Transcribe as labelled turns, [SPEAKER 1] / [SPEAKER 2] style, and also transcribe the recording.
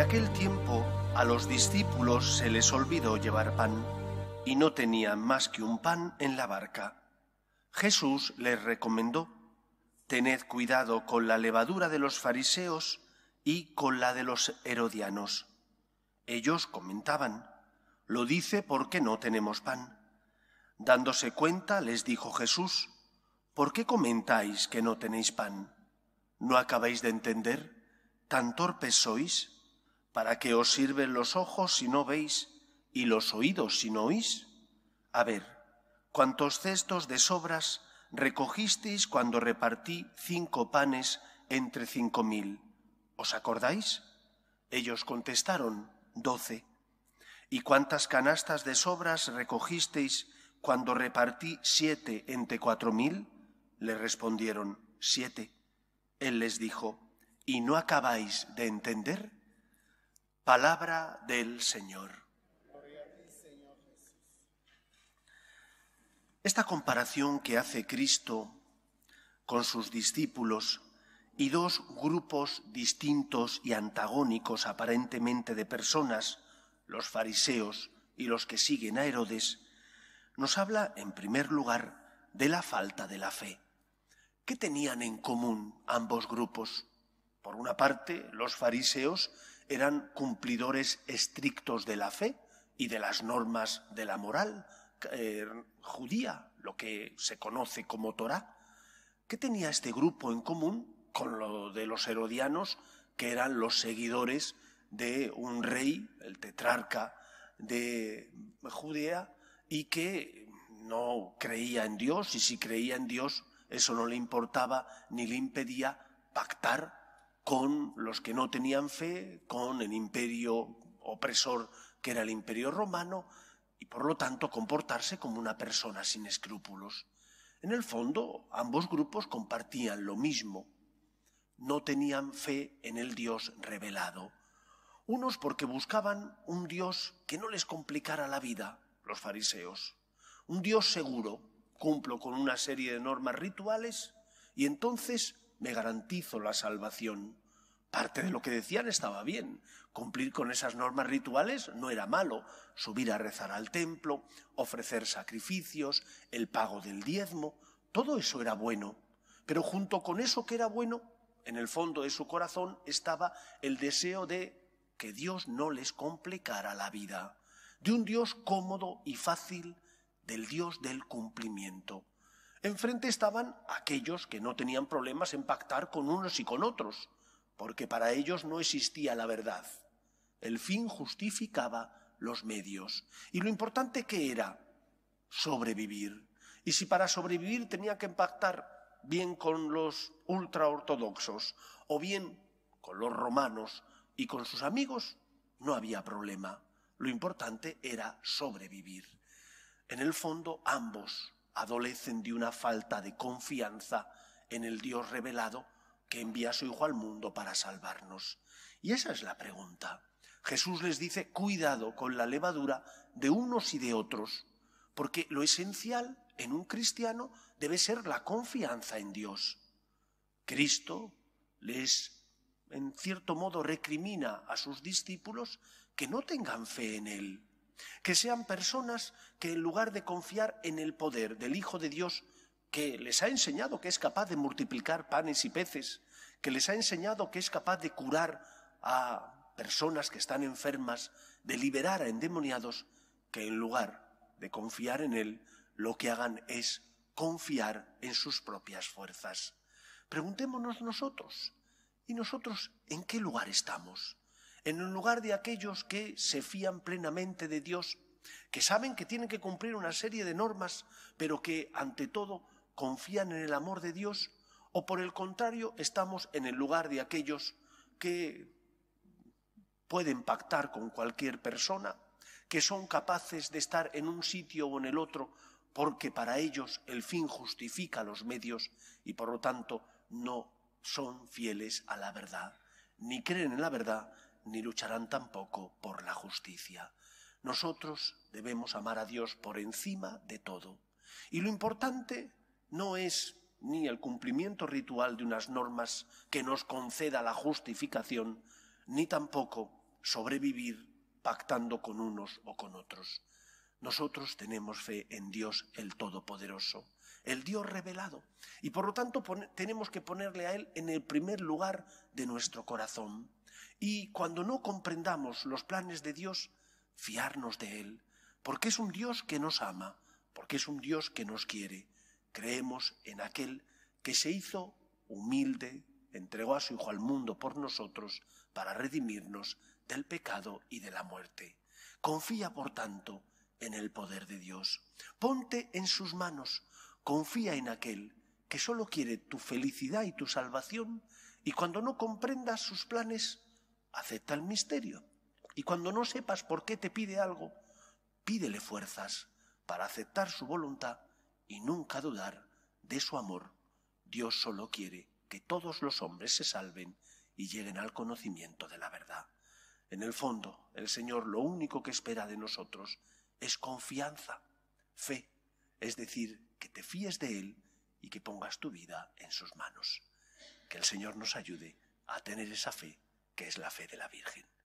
[SPEAKER 1] aquel tiempo a los discípulos se les olvidó llevar pan y no tenían más que un pan en la barca. Jesús les recomendó, tened cuidado con la levadura de los fariseos y con la de los herodianos. Ellos comentaban, lo dice porque no tenemos pan. Dándose cuenta, les dijo Jesús, ¿por qué comentáis que no tenéis pan? ¿No acabáis de entender? ¿Tan torpes sois? ¿Para qué os sirven los ojos si no veis y los oídos si no oís? A ver, ¿cuántos cestos de sobras recogisteis cuando repartí cinco panes entre cinco mil? ¿Os acordáis? Ellos contestaron, doce. ¿Y cuántas canastas de sobras recogisteis cuando repartí siete entre cuatro mil? Le respondieron, siete. Él les dijo, ¿y no acabáis de entender? Palabra del Señor. Esta comparación que hace Cristo con sus discípulos y dos grupos distintos y antagónicos aparentemente de personas, los fariseos y los que siguen a Herodes, nos habla en primer lugar de la falta de la fe. ¿Qué tenían en común ambos grupos? Por una parte, los fariseos eran cumplidores estrictos de la fe y de las normas de la moral eh, judía, lo que se conoce como Torah. ¿Qué tenía este grupo en común con lo de los herodianos, que eran los seguidores de un rey, el tetrarca de Judea, y que no creía en Dios, y si creía en Dios, eso no le importaba ni le impedía pactar con los que no tenían fe, con el imperio opresor que era el imperio romano, y por lo tanto comportarse como una persona sin escrúpulos. En el fondo, ambos grupos compartían lo mismo. No tenían fe en el Dios revelado. Unos porque buscaban un Dios que no les complicara la vida, los fariseos. Un Dios seguro, cumplo con una serie de normas rituales y entonces me garantizo la salvación. Parte de lo que decían estaba bien. Cumplir con esas normas rituales no era malo. Subir a rezar al templo, ofrecer sacrificios, el pago del diezmo, todo eso era bueno. Pero junto con eso que era bueno, en el fondo de su corazón estaba el deseo de que Dios no les complicara la vida, de un Dios cómodo y fácil, del Dios del cumplimiento. Enfrente estaban aquellos que no tenían problemas en pactar con unos y con otros, porque para ellos no existía la verdad. El fin justificaba los medios. Y lo importante que era sobrevivir. Y si para sobrevivir tenía que impactar bien con los ultraortodoxos o bien con los romanos y con sus amigos, no había problema. Lo importante era sobrevivir. En el fondo, ambos adolecen de una falta de confianza en el Dios revelado que envía a su Hijo al mundo para salvarnos. Y esa es la pregunta. Jesús les dice, cuidado con la levadura de unos y de otros, porque lo esencial en un cristiano debe ser la confianza en Dios. Cristo les, en cierto modo, recrimina a sus discípulos que no tengan fe en Él, que sean personas que en lugar de confiar en el poder del Hijo de Dios, que les ha enseñado que es capaz de multiplicar panes y peces, que les ha enseñado que es capaz de curar a personas que están enfermas, de liberar a endemoniados, que en lugar de confiar en Él, lo que hagan es confiar en sus propias fuerzas. Preguntémonos nosotros, ¿y nosotros en qué lugar estamos? En el lugar de aquellos que se fían plenamente de Dios, que saben que tienen que cumplir una serie de normas, pero que ante todo confían en el amor de Dios o por el contrario estamos en el lugar de aquellos que pueden pactar con cualquier persona, que son capaces de estar en un sitio o en el otro porque para ellos el fin justifica los medios y por lo tanto no son fieles a la verdad, ni creen en la verdad, ni lucharán tampoco por la justicia. Nosotros debemos amar a Dios por encima de todo. Y lo importante no es ni el cumplimiento ritual de unas normas que nos conceda la justificación, ni tampoco sobrevivir pactando con unos o con otros. Nosotros tenemos fe en Dios el Todopoderoso, el Dios revelado, y por lo tanto tenemos que ponerle a Él en el primer lugar de nuestro corazón. Y cuando no comprendamos los planes de Dios, fiarnos de Él, porque es un Dios que nos ama, porque es un Dios que nos quiere, Creemos en aquel que se hizo humilde, entregó a su Hijo al mundo por nosotros para redimirnos del pecado y de la muerte. Confía, por tanto, en el poder de Dios. Ponte en sus manos, confía en aquel que solo quiere tu felicidad y tu salvación, y cuando no comprendas sus planes, acepta el misterio. Y cuando no sepas por qué te pide algo, pídele fuerzas para aceptar su voluntad y nunca dudar de su amor. Dios solo quiere que todos los hombres se salven y lleguen al conocimiento de la verdad. En el fondo, el Señor lo único que espera de nosotros es confianza, fe, es decir, que te fíes de Él y que pongas tu vida en sus manos. Que el Señor nos ayude a tener esa fe, que es la fe de la Virgen.